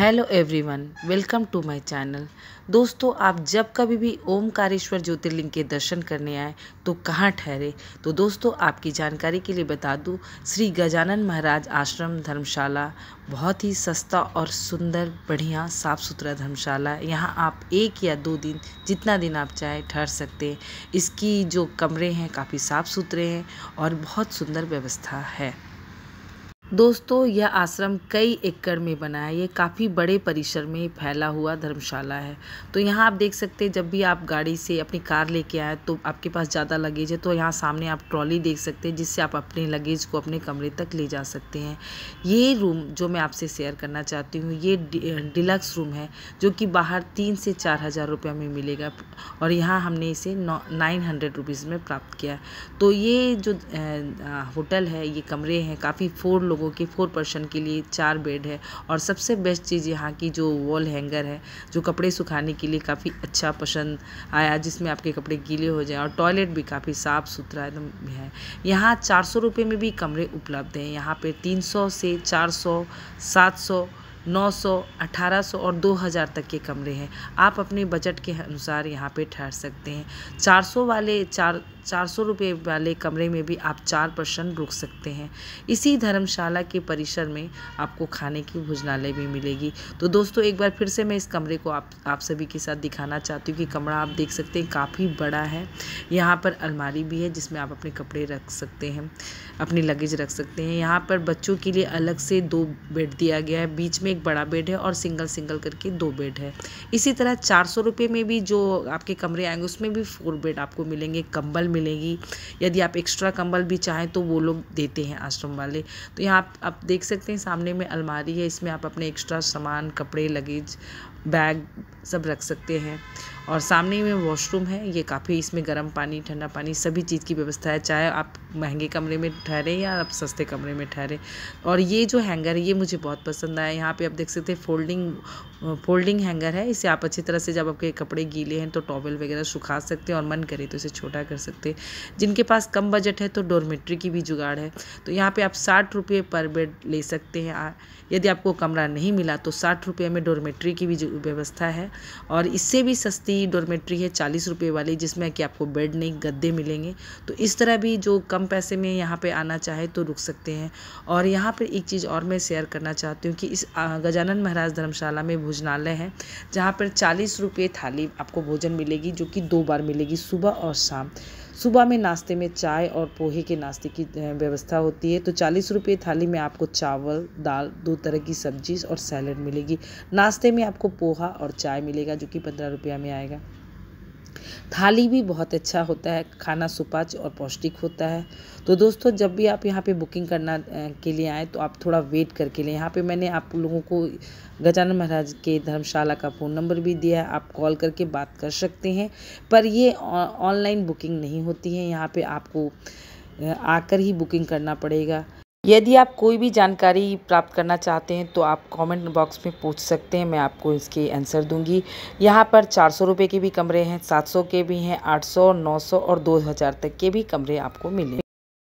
hello everyone welcome to my channel दोस्तों आप जब कभी भी ओमकारेश्वर ज्योतिर्लिंग के दर्शन करने आए तो कहाँ ठहरे तो दोस्तों आपकी जानकारी के लिए बता दूँ श्री गजानन महाराज आश्रम धर्मशाला बहुत ही सस्ता और सुंदर बढ़िया साफ़ सुथरा धर्मशाला है यहाँ आप एक या दो दिन जितना दिन आप चाहे ठहर सकते हैं इसकी जो कमरे हैं काफ़ी साफ़ सुथरे हैं और बहुत सुंदर व्यवस्था है दोस्तों यह आश्रम कई एकड़ में बना है ये काफ़ी बड़े परिसर में फैला हुआ धर्मशाला है तो यहाँ आप देख सकते हैं जब भी आप गाड़ी से अपनी कार लेके आए तो आपके पास ज़्यादा लगेज है तो यहाँ सामने आप ट्रॉली देख सकते हैं जिससे आप अपने लगेज को अपने कमरे तक ले जा सकते हैं ये रूम जो मैं आपसे शेयर करना चाहती हूँ ये डिलक्स रूम है जो कि बाहर तीन से चार हज़ार रुपये में मिलेगा और यहाँ हमने इसे नौ नाइन हंड्रेड रुपीज़ में प्राप्त किया है तो ये जो होटल है ये कमरे हैं काफ़ी फोर लोग लोगों के फोर पर्सन के लिए चार बेड है और सबसे बेस्ट चीज़ यहाँ की जो वॉल हैंगर है जो कपड़े सुखाने के लिए काफ़ी अच्छा पसंद आया जिसमें आपके कपड़े गीले हो जाएँ और टॉयलेट भी काफ़ी साफ़ सुथरा एकदम है यहाँ चार सौ रुपये में भी कमरे उपलब्ध हैं यहाँ पे तीन सौ से चार सौ सात सौ 900, 1800 और 2000 तक के कमरे हैं आप अपने बजट के अनुसार यहाँ पे ठहर सकते हैं 400 वाले चार चार सौ रुपये वाले कमरे में भी आप चार पर्सन रुक सकते हैं इसी धर्मशाला के परिसर में आपको खाने की भोजनालय भी मिलेगी तो दोस्तों एक बार फिर से मैं इस कमरे को आप आप सभी के साथ दिखाना चाहती हूँ कि कमरा आप देख सकते हैं काफ़ी बड़ा है यहाँ पर अलमारी भी है जिसमें आप अपने कपड़े रख सकते हैं अपनी लगेज रख सकते हैं यहाँ पर बच्चों के लिए अलग से दो बेड दिया गया है बीच में एक बड़ा बेड है और सिंगल सिंगल करके दो बेड है इसी तरह चार सौ में भी जो आपके कमरे आएंगे उसमें भी फोर बेड आपको मिलेंगे कम्बल मिलेगी यदि आप एक्स्ट्रा कंबल भी चाहें तो वो लोग देते हैं आश्रम वाले तो यहाँ आप, आप देख सकते हैं सामने में अलमारी है इसमें आप अपने एक्स्ट्रा सामान कपड़े लगेज बैग सब रख सकते हैं और सामने में वॉशरूम है ये काफ़ी इसमें गर्म पानी ठंडा पानी सभी चीज़ की व्यवस्था है चाहे आप महंगे कमरे में ठहरे या आप सस्ते कमरे में ठहरे और ये जो हैंगर है ये मुझे बहुत पसंद आया यहाँ पे आप देख सकते हैं फोल्डिंग फोल्डिंग हैंगर है इसे आप अच्छी तरह से जब आपके कपड़े गीले हैं तो टॉवल वगैरह सुखा सकते हैं और मन करे तो इसे छोटा कर सकते जिनके पास कम बजट है तो डोरमेट्री की भी जुगाड़ है तो यहाँ पर आप साठ रुपये पर बेड ले सकते हैं यदि आपको कमरा नहीं मिला तो साठ रुपये में डोरमेट्री की भी व्यवस्था है और इससे भी सस्ती डोरमेट्री है चालीस रुपये वाली जिसमें कि आपको बेड नहीं गद्दे मिलेंगे तो इस तरह भी जो कम पैसे में यहाँ पे आना चाहे तो रुक सकते हैं और यहाँ पर एक चीज़ और मैं शेयर करना चाहती हूँ कि इस गजानन महाराज धर्मशाला में भोजनालय है जहाँ पर चालीस रुपये थाली आपको भोजन मिलेगी जो कि दो बार मिलेगी सुबह और शाम सुबह में नाश्ते में चाय और पोहे के नाश्ते की व्यवस्था होती है तो चालीस रुपये थाली में आपको चावल दाल दो तरह की सब्जी और सैलड मिलेगी नाश्ते में आपको पोहा और चाय मिलेगा जो कि पंद्रह रुपया में आएगा थाली भी बहुत अच्छा होता है खाना सुपाच और पौष्टिक होता है तो दोस्तों जब भी आप यहाँ पे बुकिंग करना के लिए आए तो आप थोड़ा वेट करके लें यहाँ पे मैंने आप लोगों को गजानन महाराज के धर्मशाला का फ़ोन नंबर भी दिया है आप कॉल करके बात कर सकते हैं पर ये ऑनलाइन बुकिंग नहीं होती है यहाँ पर आपको आकर ही बुकिंग करना पड़ेगा यदि आप कोई भी जानकारी प्राप्त करना चाहते हैं तो आप कमेंट बॉक्स में पूछ सकते हैं मैं आपको इसके आंसर दूंगी यहाँ पर चार सौ रुपये के भी कमरे हैं सात सौ के भी हैं आठ सौ नौ सौ और दो हज़ार तक के भी कमरे आपको मिलेंगे